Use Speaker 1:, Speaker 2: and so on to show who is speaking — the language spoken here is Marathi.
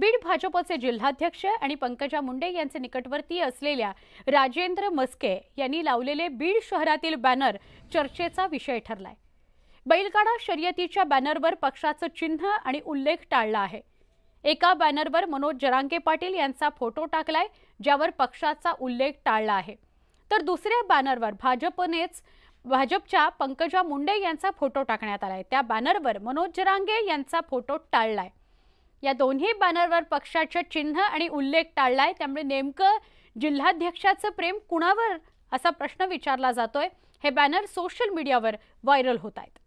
Speaker 1: बीड भाजपचे जिल्हाध्यक्ष आणि पंकजा मुंडे यांचे निकटवर्तीय असलेल्या राजेंद्र मस्के यांनी लावलेले बीड शहरातील बॅनर चर्चेचा विषय ठरलाय बैलगाडा शर्यतीच्या बॅनरवर पक्षाचं चिन्ह आणि उल्लेख टाळला आहे एका बॅनरवर मनोज जरांगे पाटील यांचा फोटो टाकलाय ज्यावर पक्षाचा उल्लेख टाळला आहे तर दुसऱ्या बॅनरवर भाजपनेच भाजपच्या पंकजा मुंडे यांचा फोटो टाकण्यात आलाय त्या बॅनरवर मनोज जरांगे यांचा फोटो टाळलाय या दोन्ही बॅनरवर पक्षाचं चिन्ह आणि उल्लेख टाळलाय त्यामुळे नेमकं जिल्हाध्यक्षाचं प्रेम कुणावर असा प्रश्न विचारला जातोय हे बॅनर सोशल मीडियावर व्हायरल होत आहेत